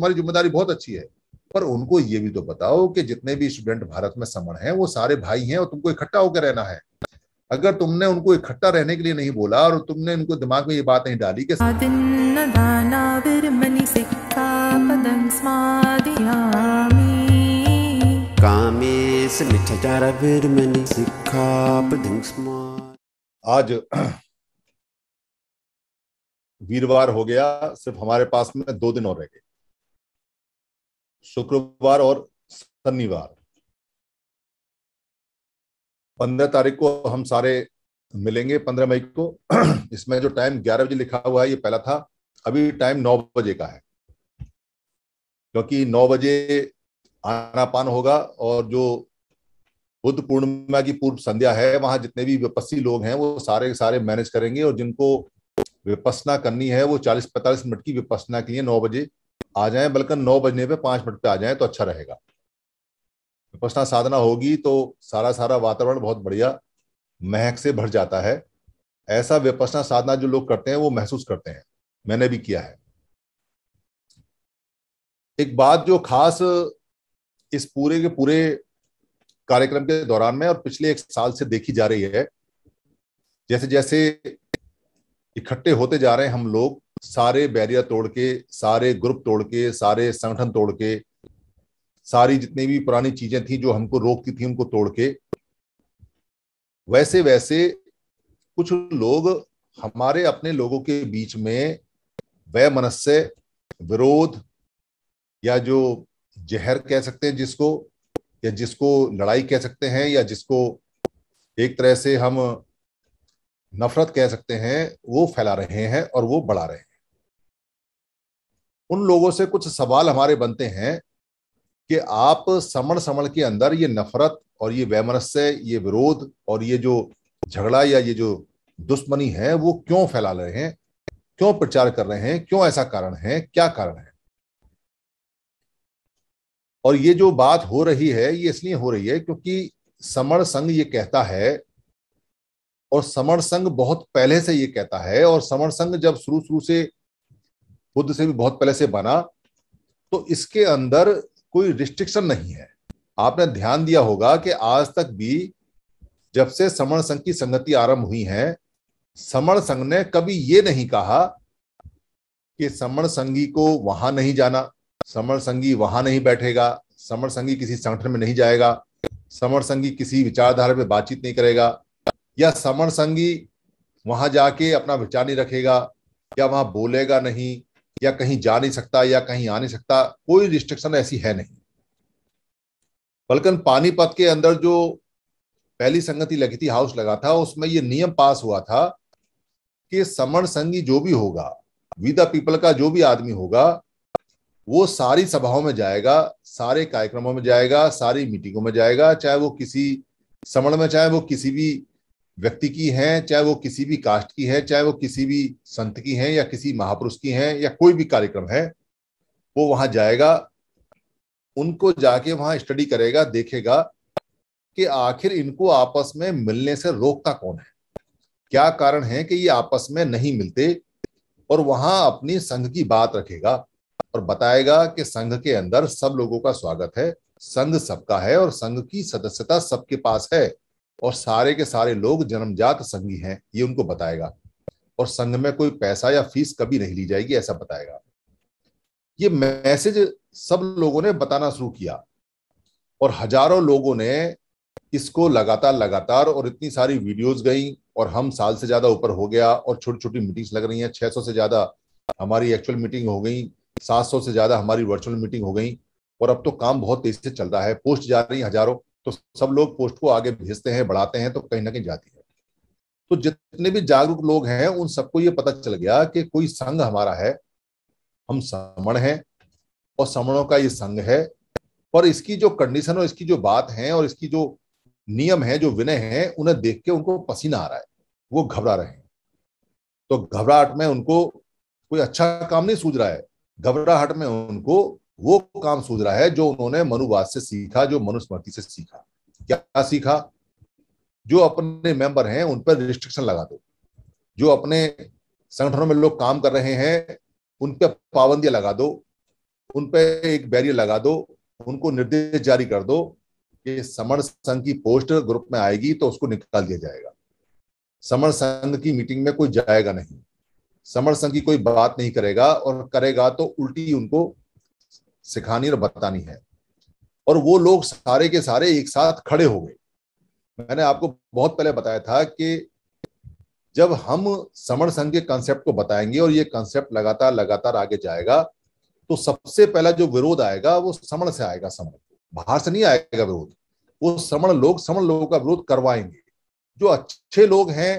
हमारी जिम्मेदारी बहुत अच्छी है पर उनको ये भी तो बताओ कि जितने भी स्टूडेंट भारत में समण हैं वो सारे भाई हैं और तुमको इकट्ठा होकर रहना है अगर तुमने उनको इकट्ठा रहने के लिए नहीं बोला और तुमने उनको दिमाग में ये बात नहीं डाली आज वीरवार हो गया सिर्फ हमारे पास में दो दिन और रह गए शुक्रवार और शनिवार पंद्रह तारीख को हम सारे मिलेंगे पंद्रह मई को इसमें जो टाइम ग्यारह बजे लिखा हुआ है ये पहला था अभी टाइम नौ बजे का है क्योंकि नौ बजे आना पान होगा और जो बुद्ध पूर्णिमा की पूर्व संध्या है वहां जितने भी विपस्सी लोग हैं वो सारे सारे मैनेज करेंगे और जिनको विपसना करनी है वो चालीस पैंतालीस मिनट की विपसना के लिए नौ बजे आ जाए बल्कि नौ बजने पे पांच मिनट पे आ जाए तो अच्छा रहेगा विपसना साधना होगी तो सारा सारा वातावरण बहुत बढ़िया महक से भर जाता है ऐसा विपसना साधना जो लोग करते हैं वो महसूस करते हैं मैंने भी किया है एक बात जो खास इस पूरे के पूरे कार्यक्रम के दौरान में और पिछले एक साल से देखी जा रही है जैसे जैसे इकट्ठे होते जा रहे हैं हम लोग सारे बैरियर तोड़ के सारे ग्रुप तोड़ के सारे संगठन तोड़ के सारी जितनी भी पुरानी चीजें थी जो हमको रोकती थी उनको तोड़ के वैसे वैसे कुछ लोग हमारे अपने लोगों के बीच में वह मनस्य विरोध या जो जहर कह सकते हैं जिसको या जिसको लड़ाई कह सकते हैं या जिसको एक तरह से हम नफरत कह सकते हैं वो फैला रहे हैं और वो बढ़ा रहे हैं उन लोगों से कुछ सवाल हमारे बनते हैं कि आप समण समण के अंदर ये नफरत और ये वैमनस्य ये विरोध और ये जो झगड़ा या ये जो दुश्मनी है वो क्यों फैला रहे हैं क्यों प्रचार कर रहे हैं क्यों ऐसा कारण है क्या कारण है और ये जो बात हो रही है ये इसलिए हो रही है क्योंकि समण संघ ये कहता है और समर संघ बहुत पहले से ये कहता है और समर संघ जब शुरू शुरू से बुद्ध से भी बहुत पहले से बना तो इसके अंदर कोई रिस्ट्रिक्शन नहीं है आपने ध्यान दिया होगा कि आज तक भी जब से समर संघ की संगति आरंभ हुई है समर संघ ने कभी ये नहीं कहा कि समर संघी को वहां नहीं जाना समर संघी वहां नहीं बैठेगा समर संघी किसी संगठन में नहीं जाएगा समर संघी किसी विचारधारा पे बातचीत नहीं करेगा या समण संगी वहां जाके अपना विचार नहीं रखेगा या वहां बोलेगा नहीं या कहीं जा नहीं सकता या कहीं आ नहीं सकता कोई रिस्ट्रिक्शन ऐसी है नहीं बल्कि पानीपत के अंदर जो पहली संगति लगी थी हाउस लगा था उसमें ये नियम पास हुआ था कि समण संगी जो भी होगा विदा पीपल का जो भी आदमी होगा वो सारी सभाओं में जाएगा सारे कार्यक्रमों में जाएगा सारी मीटिंगों में जाएगा चाहे वो किसी समण में चाहे वो किसी भी व्यक्ति की है चाहे वो किसी भी कास्ट की है चाहे वो किसी भी संत की है या किसी महापुरुष की है या कोई भी कार्यक्रम है वो वहां जाएगा उनको जाके वहां स्टडी करेगा देखेगा कि आखिर इनको आपस में मिलने से रोकता कौन है क्या कारण है कि ये आपस में नहीं मिलते और वहां अपनी संघ की बात रखेगा और बताएगा कि संघ के अंदर सब लोगों का स्वागत है संघ सबका है और संघ की सदस्यता सबके पास है और सारे के सारे लोग जन्मजात संगी हैं ये उनको बताएगा और संघ में कोई पैसा या फीस कभी नहीं ली जाएगी ऐसा बताएगा ये मैसेज सब लोगों ने बताना शुरू किया और हजारों लोगों ने इसको लगातार लगातार और इतनी सारी वीडियोस गई और हम साल से ज्यादा ऊपर हो गया और छोटी छोटी मीटिंग्स लग रही हैं 600 से ज्यादा हमारी एक्चुअल मीटिंग हो गई 700 से ज्यादा हमारी वर्चुअल मीटिंग हो गई और अब तो काम बहुत तेजी से चल रहा है पोस्ट जा रही हजारों तो सब लोग पोस्ट को आगे भेजते हैं बढ़ाते हैं तो कहीं ना कहीं जाती है तो जितने भी जागरूक लोग हैं उन सबको ये पता चल गया कि कोई संघ हमारा है हम समण हैं और समणों का ये संघ है और इसकी जो कंडीशन और इसकी जो बात है और इसकी जो नियम है जो विनय है उन्हें देख के उनको पसीना आ रहा है वो घबरा रहे हैं तो घबराहट में उनको कोई अच्छा काम नहीं सूझ रहा है घबराहट में उनको वो काम सूझ रहा है जो उन्होंने मनुवाद से सीखा जो मनुस्मृति से सीखा क्या सीखा जो अपने मेंबर हैं उन पर रिस्ट्रिक्शन लगा दो जो अपने संगठनों में लोग काम कर रहे हैं उन पर पाबंदियां लगा दो उन पर एक बैरियर लगा दो उनको निर्देश जारी कर दो कि समर संघ की पोस्ट ग्रुप में आएगी तो उसको निकाल दिया जाएगा समर संघ की मीटिंग में कोई जाएगा नहीं समर संघ की कोई बात नहीं करेगा और करेगा तो उल्टी उनको सिखानी और बतानी है और वो लोग सारे के सारे एक साथ खड़े हो गए मैंने आपको बहुत पहले बताया था कि जब हम समण संघ के कॉन्सेप्ट को बताएंगे और ये कॉन्सेप्ट लगातार लगातार आगे जाएगा तो सबसे पहला जो विरोध आएगा वो समण से आएगा समण बाहर से नहीं आएगा विरोध वो समण लोग समण लोगों का विरोध करवाएंगे जो अच्छे लोग हैं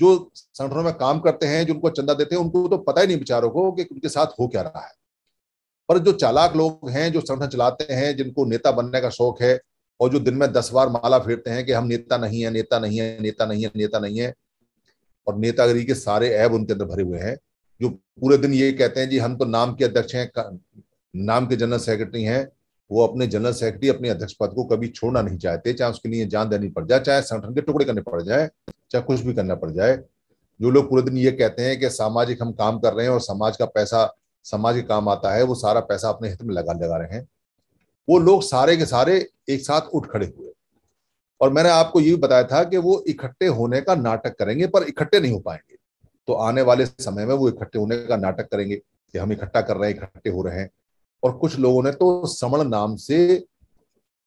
जो संगठनों में काम करते हैं जो उनको चंदा देते हैं उनको तो पता ही नहीं बेचारों को कि उनके साथ हो क्या रहा है पर जो चालाक लोग हैं जो संगठन चलाते हैं जिनको नेता बनने का शौक है और जो दिन में दस बार माला फेरते हैं कि हम नेता नहीं है नेता नहीं है नेता नहीं है नेता नहीं है और नेतागिरी के सारे ऐब उनके अंदर भरे हुए हैं जो पूरे दिन ये कहते हैं जी हम तो नाम के अध्यक्ष हैं नाम के जनरल सेक्रेटरी हैं वो अपने जनरल सेक्रेटरी अपने अध्यक्ष पद को कभी छोड़ना नहीं चाहते चाहे उसके लिए जान देनी पड़ जाए चाहे संगठन के टुकड़े करने पड़ जाए चाहे कुछ भी करना पड़ जाए जो लोग पूरे दिन ये कहते हैं कि सामाजिक हम काम कर रहे हैं और समाज का पैसा समाज के काम आता है वो सारा पैसा अपने हित में लगा लगा रहे हैं वो लोग सारे के सारे एक साथ उठ खड़े हुए और मैंने आपको ये भी बताया था कि वो इकट्ठे होने का नाटक करेंगे पर इकट्ठे नहीं हो पाएंगे तो आने वाले समय में वो इकट्ठे होने का नाटक करेंगे कि हम इकट्ठा कर रहे हैं इकट्ठे हो रहे हैं और कुछ लोगों ने तो समण नाम से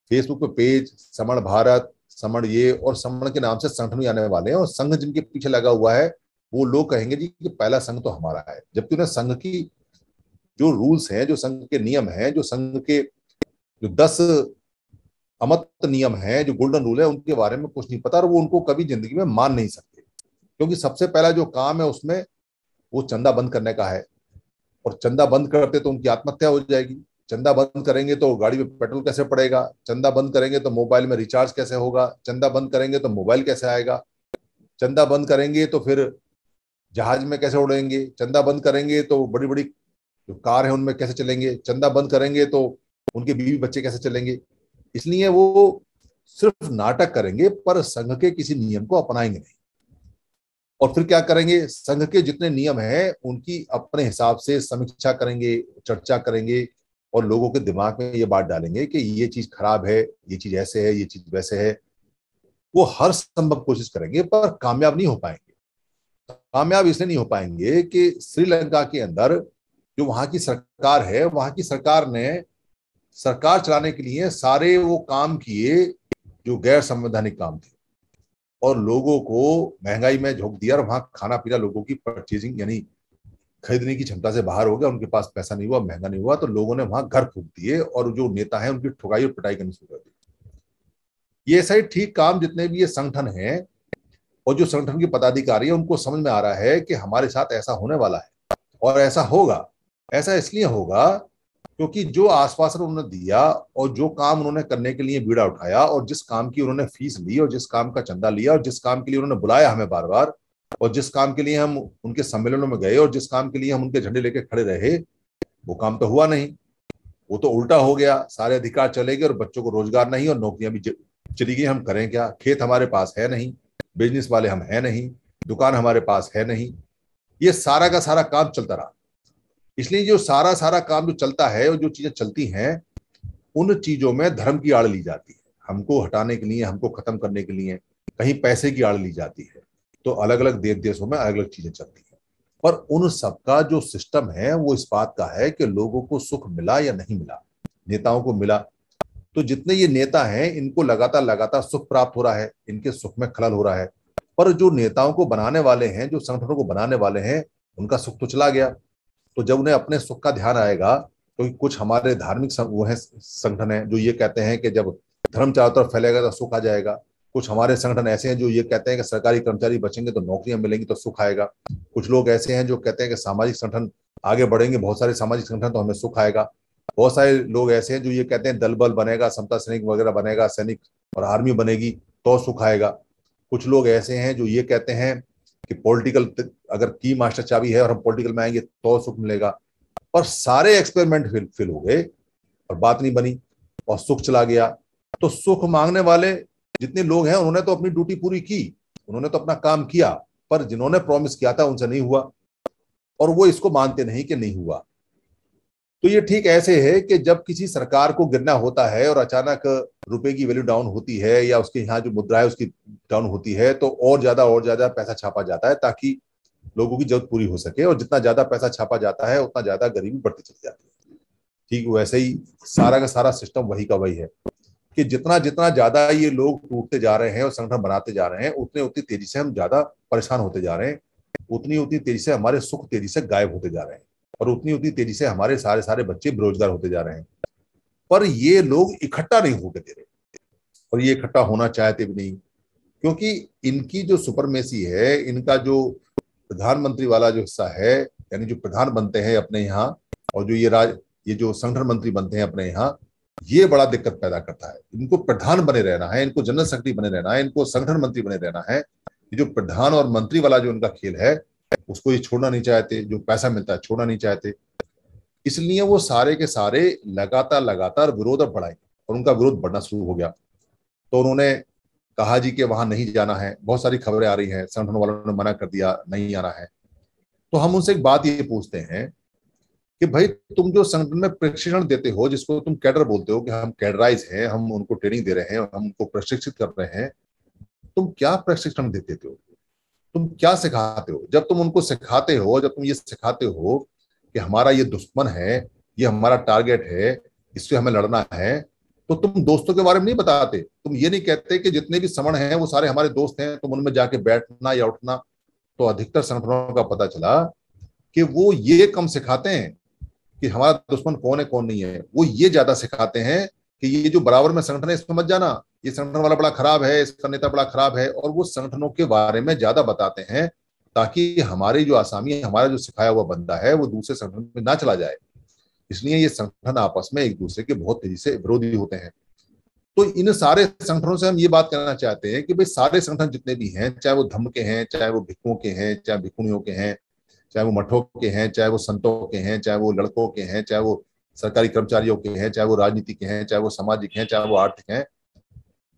फेसबुक पे पेज समण भारत समण ये और समण के नाम से संगठन भी आने वाले हैं और संघ जिनके पीछे लगा हुआ है वो लोग कहेंगे जी कि पहला संघ तो हमारा है जबकि उन्हें संघ की जो रूल्स हैं जो संघ के नियम हैं जो संघ के जो दस अमत नियम हैं जो गोल्डन रूल है उनके बारे में कुछ नहीं पता और वो उनको कभी जिंदगी में मान नहीं सकते क्योंकि सबसे पहला जो काम है उसमें वो चंदा बंद करने का है और चंदा बंद करते तो उनकी आत्महत्या हो जाएगी चंदा बंद करेंगे तो गाड़ी में पेट्रोल कैसे पड़ेगा चंदा बंद करेंगे तो मोबाइल में रिचार्ज कैसे होगा चंदा बंद करेंगे तो मोबाइल कैसे आएगा चंदा बंद करेंगे तो फिर जहाज में कैसे उड़ेंगे चंदा बंद करेंगे तो बड़ी बड़ी जो कार है उनमें कैसे चलेंगे चंदा बंद करेंगे तो उनके बीवी बच्चे कैसे चलेंगे इसलिए वो सिर्फ नाटक करेंगे पर संघ के किसी नियम को अपनाएंगे नहीं और फिर क्या करेंगे संघ के जितने नियम हैं उनकी अपने हिसाब से समीक्षा करेंगे चर्चा करेंगे और लोगों के दिमाग में ये बात डालेंगे कि ये चीज खराब है ये चीज ऐसे है ये चीज वैसे है वो हर संभव कोशिश करेंगे पर कामयाब नहीं हो पाएंगे कामयाब इसलिए नहीं हो पाएंगे कि श्रीलंका के अंदर जो वहां की सरकार है वहां की सरकार ने सरकार चलाने के लिए सारे वो काम किए जो गैर संवैधानिक काम थे और लोगों को महंगाई में झोंक दिया और वहां खाना पीना लोगों की परचेजिंग यानी खरीदने की क्षमता से बाहर हो गया उनके पास पैसा नहीं हुआ महंगा नहीं हुआ तो लोगों ने वहां घर फूक दिए और जो नेता है उनकी ठुकाई और पिटाई करनी शुरू कर दी ये सही ठीक काम जितने भी ये संगठन है और जो संगठन के पदाधिकारी है उनको समझ में आ रहा है कि हमारे साथ ऐसा होने वाला है और ऐसा होगा ऐसा इसलिए होगा क्योंकि जो आश्वासन उन्होंने दिया और जो काम उन्होंने करने के लिए बीड़ा उठाया और जिस काम की उन्होंने फीस ली और जिस काम का चंदा लिया और जिस काम के लिए उन्होंने बुलाया हमें बार बार और जिस काम के लिए हम उनके सम्मेलनों में गए और जिस काम के लिए हम उनके झंडे लेके खड़े रहे वो काम तो हुआ नहीं वो तो उल्टा हो गया सारे अधिकार चले गए और बच्चों को रोजगार नहीं और नौकरियां भी चली गई हम करें क्या खेत हमारे पास है नहीं बिजनेस वाले हम है नहीं दुकान हमारे पास है नहीं ये सारा का सारा काम चलता रहा इसलिए जो सारा सारा काम जो चलता है और जो चीजें चलती हैं उन चीजों में धर्म की आड़ ली जाती है हमको हटाने के लिए हमको खत्म करने के लिए कहीं पैसे की आड़ ली जाती है तो अलग अलग देश देशों में अलग अलग चीजें चलती हैं पर उन सबका जो सिस्टम है वो इस बात का है कि लोगों को सुख मिला या नहीं मिला नेताओं को मिला तो जितने ये नेता हैं इनको लगातार लगातार सुख प्राप्त हो रहा है इनके सुख में खलल हो रहा है पर जो नेताओं को बनाने वाले हैं जो संगठनों को बनाने वाले हैं उनका सुख तो चला गया तो जब उन्हें अपने सुख का ध्यान आएगा क्योंकि तो कुछ हमारे धार्मिक वो हैं संगठन है जो ये कहते हैं कि जब धर्म चारों तरफ फैलेगा तो सुख आ जाएगा कुछ हमारे संगठन ऐसे हैं जो ये कहते हैं कि सरकारी कर्मचारी बचेंगे तो नौकरियां मिलेंगी तो सुख आएगा कुछ लोग ऐसे हैं जो कहते हैं कि सामाजिक संगठन आगे बढ़ेंगे बहुत सारे सामाजिक संगठन तो हमें सुख आएगा बहुत सारे लोग ऐसे हैं जो ये कहते हैं दल बल बनेगा समता सैनिक वगैरह बनेगा सैनिक और आर्मी बनेगी तो सुख आएगा कुछ लोग ऐसे हैं जो ये कहते हैं कि पॉलिटिकल अगर की मास्टर चाबी है और हम पॉलिटिकल में आएंगे तो सुख मिलेगा पर सारे एक्सपेरिमेंट फेल फेल हो गए और बात नहीं बनी और सुख चला गया तो सुख मांगने वाले जितने लोग हैं उन्होंने तो अपनी ड्यूटी पूरी की उन्होंने तो अपना काम किया पर जिन्होंने प्रॉमिस किया था उनसे नहीं हुआ और वो इसको मानते नहीं कि नहीं हुआ तो ये ठीक ऐसे है कि जब किसी सरकार को गिरना होता है और अचानक रुपए की वैल्यू डाउन होती है या उसके यहाँ जो मुद्रा है उसकी डाउन होती है तो और ज्यादा और ज्यादा पैसा छापा जाता है ताकि लोगों की जरूरत पूरी हो सके और जितना ज्यादा पैसा छापा जाता है उतना ज्यादा गरीबी बढ़ती चली जाती है ठीक वैसे ही सारा का सारा सिस्टम वही का वही है कि जितना जितना ज्यादा ये लोग टूटते जा रहे हैं और संगठन बनाते जा रहे हैं उतने उतनी तेजी से हम ज्यादा परेशान होते जा रहे हैं उतनी उतनी तेजी से हमारे सुख तेजी से गायब होते जा रहे हैं और उतनी उतनी तेजी से हमारे सारे सारे बच्चे बेरोजगार होते जा रहे हैं पर ये लोग इकट्ठा नहीं होकर दे रहे और ये इकट्ठा होना चाहते भी नहीं क्योंकि इनकी जो सुपरमेसी है इनका जो प्रधानमंत्री वाला जो हिस्सा है यानी जो प्रधान बनते हैं अपने यहाँ और जो ये राज ये जो संगठन मंत्री बनते हैं अपने यहाँ ये बड़ा दिक्कत पैदा करता है इनको प्रधान बने रहना है इनको जनरल सेक्रेटरी बने रहना है इनको संगठन मंत्री बने रहना है ये जो प्रधान और मंत्री वाला जो इनका खेल है उसको ये छोड़ना नहीं चाहते जो पैसा मिलता है छोड़ना नहीं चाहते इसलिए वो सारे के सारे लगातार लगातार विरोध अब बढ़ाए और उनका विरोध बढ़ना शुरू हो गया तो उन्होंने कहा जी कि वहां नहीं जाना है बहुत सारी खबरें आ रही हैं संगठन वालों ने मना कर दिया नहीं आना है तो हम उनसे एक बात ये पूछते हैं कि भाई तुम जो संगठन में प्रशिक्षण देते हो जिसको तुम कैडर बोलते हो कि हम कैडराइज हैं हम उनको ट्रेनिंग दे रहे हैं हम उनको प्रशिक्षित कर रहे हैं तुम क्या प्रशिक्षण देते हो तुम क्या सिखाते हो जब तुम उनको सिखाते हो जब तुम ये सिखाते हो कि हमारा ये दुश्मन है ये हमारा टारगेट है इससे हमें लड़ना है तो तुम दोस्तों के बारे में नहीं बताते तुम ये नहीं कहते कि जितने भी समण हैं वो सारे हमारे दोस्त हैं तुम उनमें जाके बैठना या उठना तो अधिकतर संगठनों का पता चला कि वो ये कम सिखाते हैं कि हमारा दुश्मन कौन है कौन नहीं है वो ये ज्यादा सिखाते हैं कि ये जो बराबर में संगठन है इसमें मत जाना ये संगठन वाला बड़ा खराब है इसका नेता बड़ा खराब है और वो संगठनों के बारे में ज्यादा बताते हैं ताकि हमारे जो आसामी हमारा जो सिखाया हुआ बंदा है वो दूसरे संगठन में ना चला जाए इसलिए ये संगठन आपस में एक दूसरे के बहुत तेजी से विरोधी होते हैं तो इन सारे संगठनों से हम ये बात करना चाहते हैं कि भाई सारे संगठन जितने भी हैं चाहे वो धम्म के हैं चाहे वो भिक्खुओं के हैं चाहे भिक्खुणियों के हैं चाहे वो मठों के हैं चाहे वो संतों के हैं चाहे वो लड़कों के हैं चाहे वो सरकारी कर्मचारियों के हैं चाहे वो राजनीति के हैं चाहे वो सामाजिक हैं चाहे वो आर्थिक हैं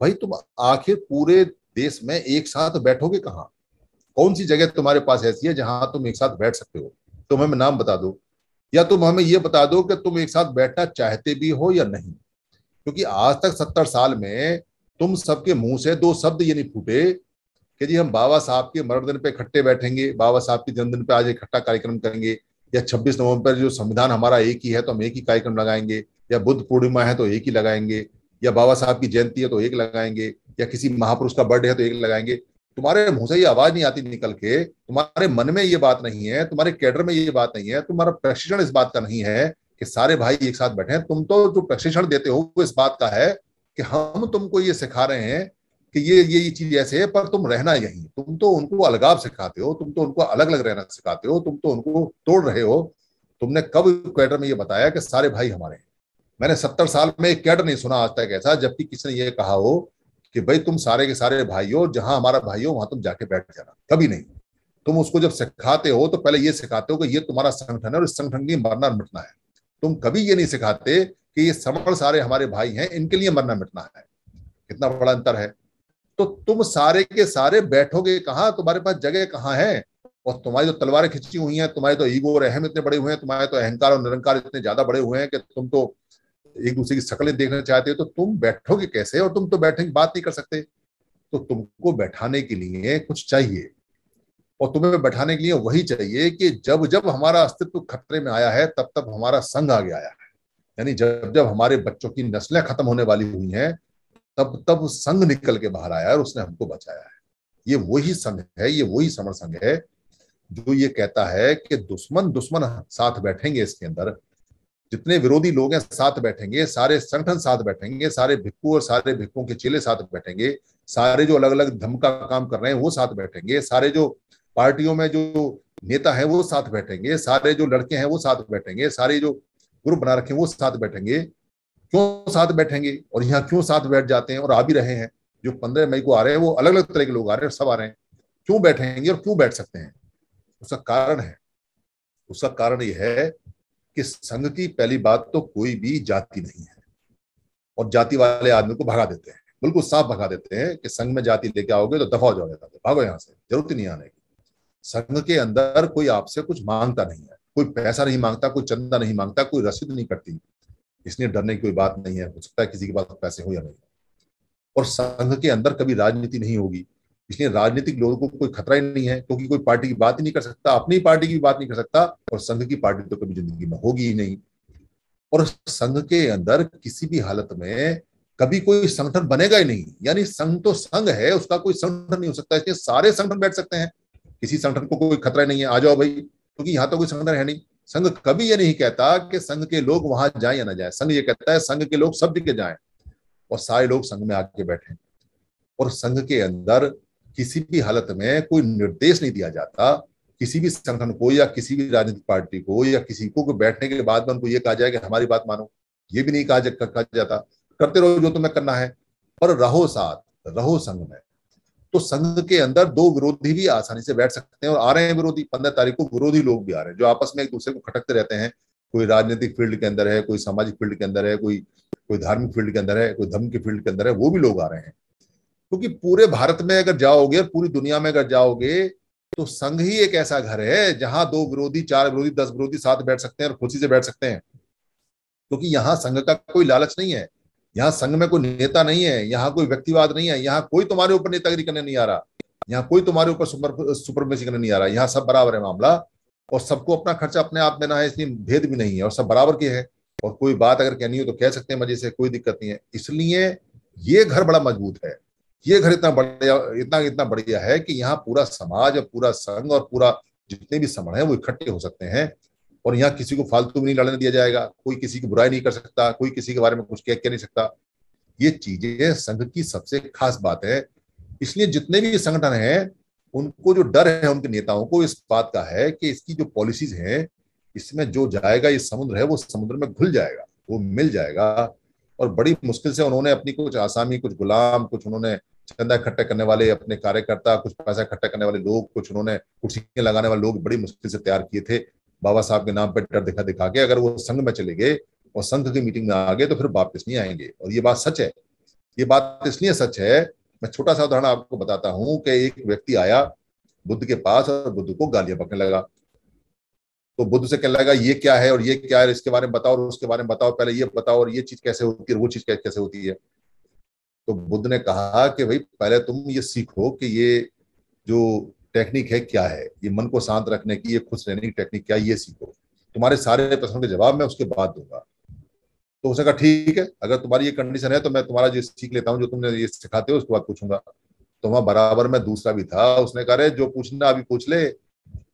भाई तुम आखिर पूरे देश में एक साथ बैठोगे कहाँ कौन सी जगह तुम्हारे पास ऐसी है जहां तुम एक साथ बैठ सकते हो तुम हमें नाम बता दो या तुम हमें यह बता दो कि तुम एक साथ बैठना चाहते भी हो या नहीं क्योंकि आज तक सत्तर साल में तुम सबके मुंह से दो शब्द ये नहीं फूटे कि जी हम बाबा साहब के मरण दिन पे इकट्ठे बैठेंगे बाबा साहब के जन्मदिन पे आज इकट्ठा कार्यक्रम करेंगे या 26 नवंबर जो संविधान हमारा एक ही है तो हम एक ही कार्यक्रम लगाएंगे या बुद्ध पूर्णिमा है तो एक ही लगाएंगे या बाबा साहब की जयंती है तो एक लगाएंगे या किसी महापुरुष का बर्थडे है तो एक लगाएंगे तुम्हारे मुंह से ये आवाज नहीं आती निकल के तुम्हारे मन में ये बात नहीं है तुम्हारे कैडर में ये बात नहीं है तुम्हारा प्रशिक्षण इस बात का नहीं है कि सारे भाई एक साथ बैठे तुम तो जो प्रशिक्षण देते हो वो इस बात का है कि हम तुमको ये सिखा रहे हैं कि ये ये ये चीज ऐसे है पर तुम रहना यही तुम तो उनको अलगाव सिखाते हो तुम तो उनको अलग अलग रहना सिखाते हो तुम तो उनको तोड़ रहे हो तुमने कब कैडर में ये बताया कि सारे भाई हमारे हैं मैंने सत्तर साल में एक कैडर नहीं सुना आज तक ऐसा जबकि किसी ने यह कहा हो कि भाई तुम सारे के सारे भाई हो जहां हमारा भाई हो वहां तुम जाके बैठ जाना कभी नहीं तुम उसको जब सिखाते हो तो पहले ये सिखाते हो कि ये तुम्हारा संगठन है और इस संगठन के मरना मिटना है तुम कभी ये नहीं सिखाते कि ये समण सारे हमारे भाई हैं इनके लिए मरना मिटना है कितना बड़ा अंतर है तो तुम सारे के सारे बैठोगे कहाँ तुम्हारे पास जगह कहाँ है और तुम्हारी तो तलवारें खिंची हुई हैं तुम्हारे तो ईगो और अहम इतने बड़े हुए हैं तुम्हारे तो अहंकार और निरंकार इतने ज्यादा बड़े हुए हैं कि तुम तो एक दूसरे की शक्लें देखना चाहते हो तो तुम बैठोगे कैसे और तुम तो बैठने की बात नहीं कर सकते तो तुमको बैठाने के लिए कुछ चाहिए और तुम्हें बैठाने के लिए वही चाहिए कि जब जब हमारा अस्तित्व खतरे में आया है तब तब हमारा संघ आगे आया है यानी जब जब हमारे बच्चों की नस्लें खत्म होने वाली हुई हैं तब तब संघ निकल के बाहर आया और उसने हमको बचाया है ये वही संघ है ये वही समर संघ है जो ये कहता है कि दुश्मन दुश्मन साथ बैठेंगे इसके अंदर जितने विरोधी लोग हैं साथ बैठेंगे सारे संगठन साथ बैठेंगे सारे भिक्कू और सारे भिक्कों के चेले साथ बैठेंगे सारे जो अलग अलग धम का काम कर रहे हैं वो साथ बैठेंगे सारे जो पार्टियों में जो नेता है वो साथ बैठेंगे सारे जो लड़के हैं वो साथ बैठेंगे सारे जो ग्रुप बना रखे हैं वो साथ बैठेंगे क्यों साथ बैठेंगे और यहाँ क्यों साथ बैठ जाते हैं और आ भी रहे हैं जो पंद्रह मई को आ रहे हैं वो अलग अलग तरह के लोग आ रहे हैं सब आ रहे हैं क्यों बैठेंगे और क्यों बैठ सकते हैं उसका कारण है उसका कारण यह है कि संघ की पहली बात तो कोई भी जाति नहीं है और जाति वाले आदमी को भगा देते हैं बिल्कुल साफ भगा देते हैं कि संघ में जाति लेके आओगे तो दफा हो जाओगे भागो यहाँ से जरूरत नहीं आने की संघ के अंदर कोई आपसे कुछ मांगता नहीं है कोई पैसा नहीं मांगता कोई चंदा नहीं मांगता कोई रसीद नहीं करती इसलिए डरने की कोई बात नहीं है हो सकता है किसी के पास पैसे हो या नहीं और संघ के अंदर कभी राजनीति नहीं होगी इसलिए राजनीतिक लोगों को कोई खतरा ही नहीं है क्योंकि कोई पार्टी की बात ही नहीं कर सकता अपनी पार्टी की बात नहीं कर सकता और संघ की पार्टी तो कभी जिंदगी में होगी ही नहीं और संघ के अंदर किसी भी हालत में कभी कोई संगठन बनेगा ही नहीं यानी संघ तो संघ है उसका कोई संगठन नहीं हो सकता इसलिए सारे संगठन बैठ सकते हैं किसी संगठन को कोई खतरा नहीं है आ जाओ भाई क्योंकि यहाँ तो कोई संगठन है नहीं संघ कभी यह नहीं कहता कि संघ के लोग वहां जाए या ना जाए संघ ये कहता है संघ के लोग सब जगह जाए और सारे लोग संघ में आके बैठे और संघ के अंदर किसी भी हालत में कोई निर्देश नहीं दिया जाता किसी भी संगठन को या किसी भी राजनीतिक पार्टी को या किसी को, बैठने के बाद में उनको ये कहा जाए कि हमारी बात मानो ये भी नहीं कहा जाता करते रहो जो तुम्हें करना है पर रहो साथ रहो संघ में तो संघ के अंदर दो विरोधी भी आसानी से बैठ सकते हैं और आ रहे हैं विरोधी पंद्रह तारीख को विरोधी लोग भी आ रहे हैं जो आपस में एक दूसरे को खटकते रहते हैं कोई राजनीतिक फील्ड के अंदर है कोई सामाजिक फील्ड के अंदर है कोई कोई धार्मिक फील्ड के अंदर है कोई धर्म के फील्ड के अंदर है वो भी लोग आ रहे हैं क्योंकि पूरे भारत में अगर जाओगे और पूरी दुनिया में अगर जाओगे तो संघ ही एक ऐसा घर है जहां दो विरोधी चार विरोधी दस विरोधी साथ बैठ सकते हैं और खुशी से बैठ सकते हैं क्योंकि तो यहाँ संघ का कोई लालच नहीं है यहाँ संघ में कोई नेता नहीं है यहाँ कोई व्यक्तिवाद नहीं है यहाँ कोई तुम्हारे ऊपर नेतागिरी करने नहीं आ रहा यहाँ कोई तुम्हारे ऊपर सुपर सुपरमेसी करने नहीं आ रहा यहाँ सब बराबर है मामला और सबको अपना खर्चा अपने आप देना है इसलिए भेद भी नहीं है और सब बराबर के है और कोई बात अगर कहनी हो तो कह सकते हैं मजे से कोई दिक्कत नहीं है इसलिए ये घर बड़ा मजबूत है ये घर इतना बढ़िया इतना इतना बढ़िया है कि यहाँ पूरा समाज और पूरा संघ और पूरा जितने भी समण है वो इकट्ठे हो सकते हैं और यहाँ किसी को फालतू में नहीं लड़ने दिया जाएगा कोई किसी की बुराई नहीं कर सकता कोई किसी के बारे में कुछ कह कह नहीं सकता ये चीजें संघ की सबसे खास बात है इसलिए जितने भी संगठन हैं उनको जो डर है उनके नेताओं को इस बात का है कि इसकी जो पॉलिसीज हैं इसमें जो जाएगा ये समुद्र है वो समुद्र में घुल जाएगा वो मिल जाएगा और बड़ी मुश्किल से उन्होंने अपनी कुछ आसामी कुछ गुलाम कुछ उन्होंने चंदा इकट्ठा करने वाले अपने कार्यकर्ता कुछ पैसा इकट्ठा करने वाले लोग कुछ उन्होंने कुर्सियां लगाने वाले लोग बड़ी मुश्किल से तैयार किए थे बाबा साहब के नाम पर डर दिखा दिखा के अगर वो संघ में चले गए और संघ की मीटिंग में आ गए तो फिर वापस नहीं आएंगे और ये बात सच है ये बात इसलिए सच है मैं छोटा सा उदाहरण आपको बताता हूं कि एक व्यक्ति आया बुद्ध के पास और बुद्ध को गालियां पकड़ने लगा तो बुद्ध से कहने लगा ये क्या है और ये क्या है इसके बारे में बताओ और उसके बारे में बताओ पहले ये बताओ और ये चीज कैसे होती है वो चीज कैसे होती है तो बुद्ध ने कहा कि भाई पहले तुम ये सीखो कि ये जो टेक्निक है क्या है ये मन को शांत रखने की ये खुश रहने की टेक्निक क्या ये सीखो तुम्हारे सारे प्रश्नों के जवाब मैं उसके बाद दूंगा तो उसने कहा ठीक है अगर तुम्हारी ये कंडीशन है तो मैं तुम्हारा जो सीख लेता हूँ जो तुमने ये सिखाते हो उसके बाद पूछूंगा तो वहां बराबर में दूसरा भी था उसने कहा जो पूछना अभी पूछ ले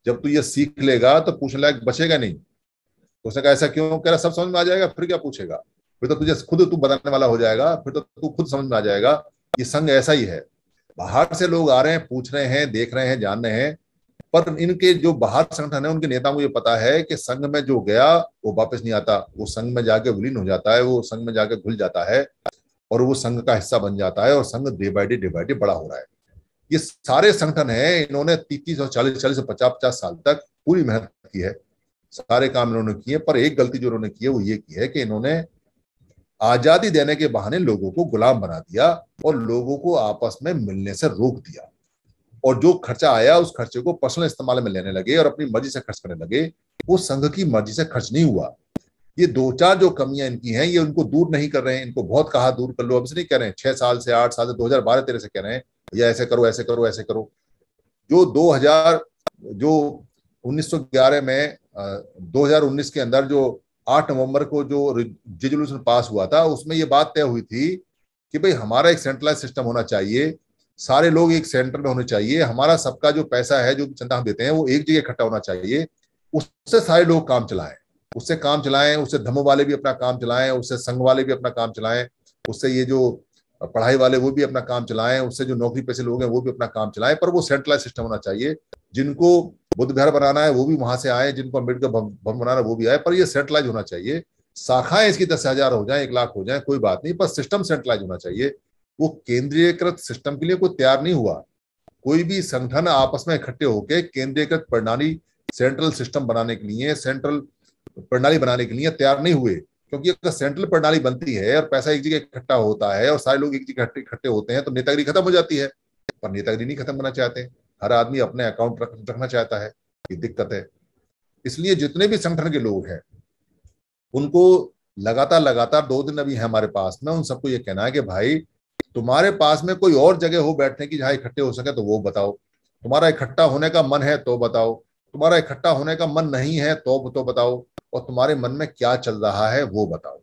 जब तू ये सीख लेगा तो पूछने लायक बचेगा नहीं तो उसने कहा ऐसा क्यों कह रहा सब समझ में आ जाएगा फिर क्या पूछेगा फिर तो तुझे खुद तू बताने वाला हो जाएगा फिर तो तू खुद समझ में आ जाएगा ये संग ऐसा ही है बाहर से लोग आ रहे हैं पूछ रहे हैं देख रहे हैं जान रहे हैं पर इनके जो बाहर संगठन है उनके नेताओं को ये पता है कि संघ में जो गया वो वापस नहीं आता वो संघ में जाके विलीन हो जाता है वो संघ में जाके घुल जाता है और वो संघ का हिस्सा बन जाता है और संघ day by day day by day बड़ा हो रहा है ये सारे संगठन है इन्होंने तीतीस और चालीस चालीस से पचास पचास साल तक पूरी मेहनत की है सारे काम इन्होंने किए पर एक गलती जो इन्होंने की है वो ये की है कि इन्होंने आजादी देने के बहाने लोगों को गुलाम बना दिया और लोगों को आपस में मिलने से रोक दिया और जो खर्चा आया उस खर्चे को पर्सनल इस्तेमाल में लेने लगे और अपनी मर्जी से खर्च करने लगे वो संघ की मर्जी से खर्च नहीं हुआ ये दो चार जो कमियां इनकी हैं ये उनको दूर नहीं कर रहे हैं इनको बहुत कहा दूर कर लो अब से नहीं कह रहे हैं छह साल से आठ साल से दो हजार बारह तेरह से कह रहे हैं या ऐसे करो ऐसे करो ऐसे करो जो दो हजार जो उन्नीस सौ ग्यारह में दो हजार उन्नीस के अंदर जो आठ नवंबर को जो रेजोल्यूशन पास हुआ था उसमें ये बात तय हुई थी कि भाई हमारा एक सेंट्रलाइज सिस्टम होना चाहिए सारे लोग एक सेंटर में होने चाहिए हमारा सबका जो पैसा है जो चंदा हम देते हैं वो एक जगह इकट्ठा होना चाहिए उससे सारे लोग काम चलाएं उससे काम चलाएं उससे धर्म वाले भी अपना काम चलाएं उससे संघ वाले भी अपना काम चलाएं उससे ये जो पढ़ाई वाले वो भी अपना काम चलाएं उससे जो नौकरी पैसे लोग हैं वो भी अपना काम चलाएं पर वो सेंट्रलाइज सिस्टम होना चाहिए जिनको बुद्ध घर बनाना है वो भी वहां से आए जिनको अम्बेडकर भवन बनाना वो भी आए पर ये सेंट्रलाइज होना चाहिए शाखाएं इसकी दस हजार हो जाए एक लाख हो जाए कोई बात नहीं पर सिस्टम सेंट्रलाइज होना चाहिए वो केंद्रीयकृत सिस्टम के लिए कोई तैयार नहीं हुआ कोई भी संगठन आपस में इकट्ठे होकर केंद्रीयकृत प्रणाली सेंट्रल सिस्टम बनाने के लिए सेंट्रल प्रणाली बनाने के लिए तैयार नहीं हुए क्योंकि अगर सेंट्रल प्रणाली बनती है और पैसा एक जगह इकट्ठा होता है और सारे लोग एक जगह इकट्ठे होते हैं तो नेतागिरी खत्म हो जाती है पर नेतागिरी नहीं खत्म होना चाहते हैं हर आदमी अपने अकाउंट रख, रखना चाहता है ये दिक्कत है इसलिए जितने भी संगठन के लोग हैं उनको लगातार लगातार दो दिन अभी है हमारे पास में उन सबको ये कहना है कि भाई तुम्हारे पास में कोई और जगह हो बैठने की जहां इकट्ठे हो सके तो वो बताओ तुम्हारा इकट्ठा होने का मन है तो बताओ तुम्हारा इकट्ठा होने का मन नहीं है तो तो बताओ और तुम्हारे मन में क्या चल रहा है वो बताओ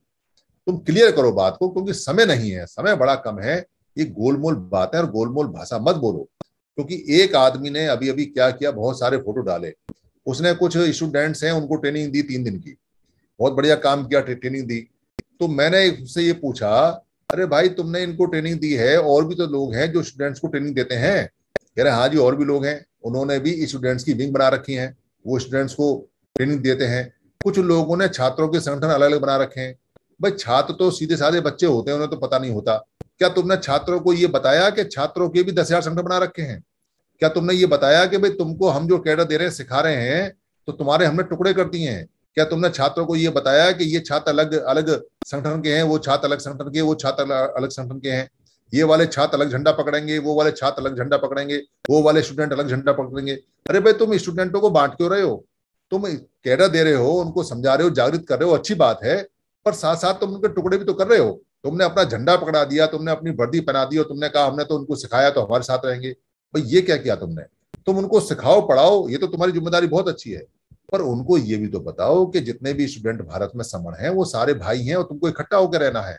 तुम क्लियर करो बात को क्योंकि समय नहीं है समय बड़ा कम है ये गोलमोल बातें और गोलमोल भाषा मत बोलो क्योंकि एक आदमी ने अभी अभी क्या किया बहुत सारे फोटो डाले उसने कुछ स्टूडेंट्स हैं उनको ट्रेनिंग दी तीन दिन की बहुत बढ़िया काम किया ट्रेनिंग दी तो मैंने उससे ये पूछा अरे भाई तुमने इनको ट्रेनिंग दी है और भी तो लोग हैं जो स्टूडेंट्स को ट्रेनिंग देते हैं कह रहे हाँ जी और भी लोग हैं उन्होंने भी स्टूडेंट्स की विंग बना रखी है वो स्टूडेंट्स को ट्रेनिंग देते हैं कुछ लोगों ने छात्रों के संगठन अलग अलग बना रखे हैं भाई छात्र तो सीधे साधे बच्चे होते हैं उन्हें तो पता नहीं होता क्या तुमने छात्रों को ये बताया कि छात्रों के भी दस हजार संगठन बना रखे हैं क्या तुमने ये बताया कि भाई तुमको हम जो कैडर दे रहे हैं सिखा रहे हैं तो तुम्हारे हमने टुकड़े कर दिए हैं क्या तुमने छात्रों को ये बताया कि ये छात्र अलग अलग संगठन के हैं वो छात्र अलग संगठन के वो छात्र अलग संगठन के हैं ये वाले छात्र अलग झंडा पकड़ेंगे वो वाले छात्र अलग झंडा पकड़ेंगे वो वाले स्टूडेंट अलग झंडा पकड़ेंगे अरे भाई तुम स्टूडेंटों को बांट क्यों रहे हो तुम कैडर दे रहे हो उनको समझा रहे हो जागृत कर रहे हो अच्छी बात है पर साथ साथ तुम उनके टुकड़े भी तो कर रहे हो तुमने अपना झंडा पकड़ा दिया तुमने अपनी वर्दी पहना दी और तुमने कहा हमने तो उनको सिखाया तो हमारे साथ रहेंगे भाई ये क्या किया तुमने तुम उनको सिखाओ पढ़ाओ ये तो तुम्हारी जिम्मेदारी बहुत अच्छी है पर उनको ये भी तो बताओ कि जितने भी स्टूडेंट भारत में समण हैं वो सारे भाई हैं और तुमको इकट्ठा होकर रहना है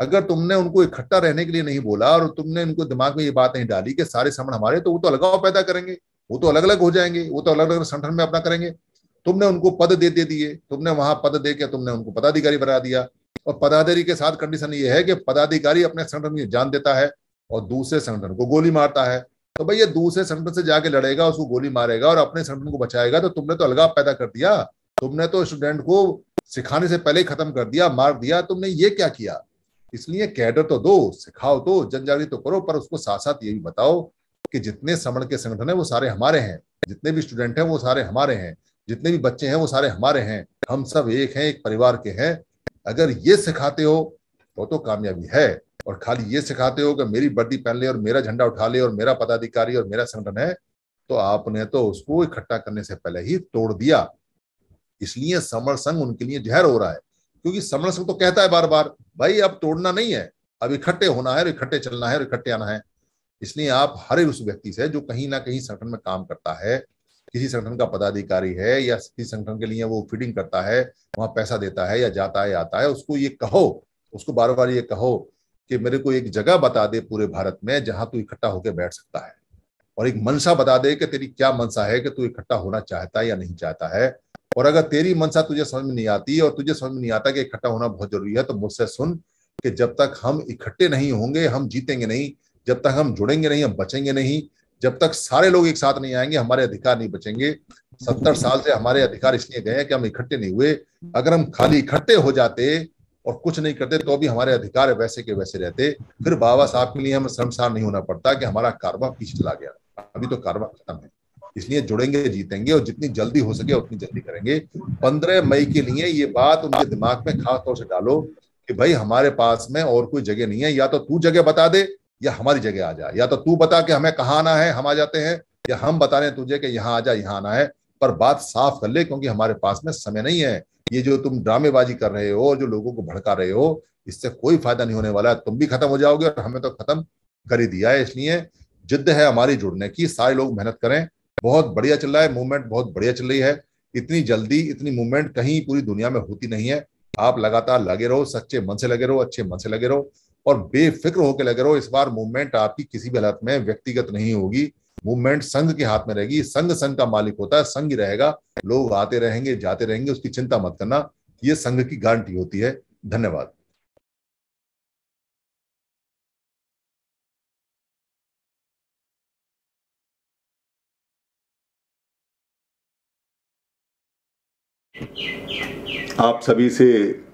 अगर तुमने उनको इकट्ठा रहने के लिए नहीं बोला और तुमने उनको दिमाग में ये बात नहीं डाली कि सारे समण हमारे तो वो तो अलगाव पैदा करेंगे वो तो अलग अलग हो जाएंगे वो तो अलग अलग संगठन में अपना करेंगे तुमने उनको पद दे दे दिए तुमने वहां पद दे के तुमने उनको पदाधिकारी बना दिया और पदाधिकारी के साथ कंडीशन ये है कि पदाधिकारी अपने संगठन की जान देता है और दूसरे संगठन को गोली मारता है तो भाई ये दूसरे संगठन से जाके लड़ेगा उसको गोली मारेगा और अपने संगठन को बचाएगा तो तुमने तो अलगाव पैदा कर दिया तुमने तो स्टूडेंट को सिखाने से पहले खत्म कर दिया मार दिया तुमने ये क्या किया इसलिए कैडर तो दो सिखाओ तो जनजागृति तो करो पर उसको साथ साथ ये भी बताओ कि जितने समण के संगठन है वो सारे हमारे हैं जितने भी स्टूडेंट हैं वो सारे हमारे हैं जितने भी बच्चे हैं वो सारे हमारे हैं हम सब एक हैं एक परिवार के हैं अगर ये सिखाते हो तो तो कामयाबी है और खाली ये सिखाते हो कि मेरी वर्दी पहन ले और मेरा झंडा उठा ले और मेरा पदाधिकारी और मेरा संगठन है तो आपने तो उसको इकट्ठा करने से पहले ही तोड़ दिया इसलिए समर संघ उनके लिए जहर हो रहा है क्योंकि समर संघ तो कहता है बार बार भाई अब तोड़ना नहीं है अब इकट्ठे होना है और इकट्ठे चलना है और इकट्ठे आना है इसलिए आप हर उस व्यक्ति से जो कहीं ना कहीं संगठन में काम करता है किसी संगठन का पदाधिकारी है या किसी संगठन के लिए वो फीडिंग करता है वहां पैसा देता है या जाता है आता है उसको ये कहो उसको बार बार ये कहो कि मेरे को एक जगह बता दे पूरे भारत में जहां तू इकट्ठा होकर बैठ सकता है और एक मनसा बता दे कि तेरी क्या मनसा है कि तू इकट्ठा होना चाहता है या नहीं चाहता है और अगर तेरी मनसा तुझे समझ में नहीं आती और तुझे समझ में नहीं आता कि इकट्ठा होना बहुत जरूरी है तो मुझसे सुन कि जब तक हम इकट्ठे नहीं होंगे हम जीतेंगे नहीं जब तक हम जुड़ेंगे नहीं हम बचेंगे नहीं जब तक सारे लोग एक साथ नहीं आएंगे हमारे अधिकार नहीं बचेंगे सत्तर साल से हमारे अधिकार इसलिए गए हैं कि हम इकट्ठे नहीं हुए अगर हम खाली इकट्ठे हो जाते और कुछ नहीं करते तो भी हमारे अधिकार वैसे के वैसे रहते फिर बाबा साहब के लिए हमें शर्मसार नहीं होना पड़ता कि हमारा कारवा पीछे चला गया अभी तो कारवा खत्म है इसलिए जुड़ेंगे जीतेंगे और जितनी जल्दी हो सके उतनी जल्दी करेंगे पंद्रह मई के लिए ये बात उनके दिमाग में खास तौर से डालो कि भाई हमारे पास में और कोई जगह नहीं है या तो तू जगह बता दे या हमारी जगह आ जा या तो तू बता कि हमें कहाँ आना है हम आ जाते हैं या हम बता रहे हैं तुझे कि यहाँ आ जा यहाँ आना है पर बात साफ कर ले क्योंकि हमारे पास में समय नहीं है ये जो तुम ड्रामेबाजी कर रहे हो जो लोगों को भड़का रहे हो इससे कोई फायदा नहीं होने वाला है तुम भी खत्म हो जाओगे और हमें तो खत्म कर ही दिया है इसलिए जिद्द है हमारी जुड़ने की सारे लोग मेहनत करें बहुत बढ़िया चल रहा है मूवमेंट बहुत बढ़िया चल रही है इतनी जल्दी इतनी मूवमेंट कहीं पूरी दुनिया में होती नहीं है आप लगातार लगे रहो सच्चे मन से लगे रहो अच्छे मन से लगे रहो और बेफिक्र होकर लगे रहो इस बार मूवमेंट आपकी किसी भी हालत में व्यक्तिगत नहीं होगी मूवमेंट संघ के हाथ में रहेगी संघ संघ का मालिक होता है संघ ही रहेगा लोग आते रहेंगे जाते रहेंगे उसकी चिंता मत करना ये संघ की गारंटी होती है धन्यवाद आप सभी से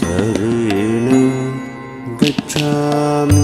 रेण गच्छामि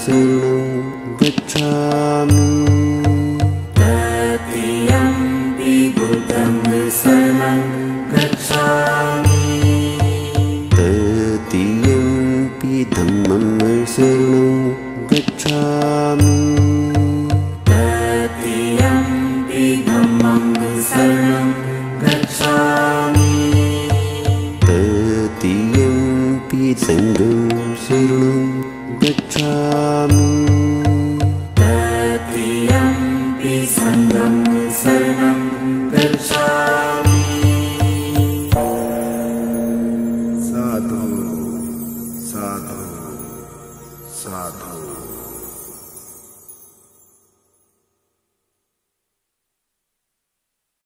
soon.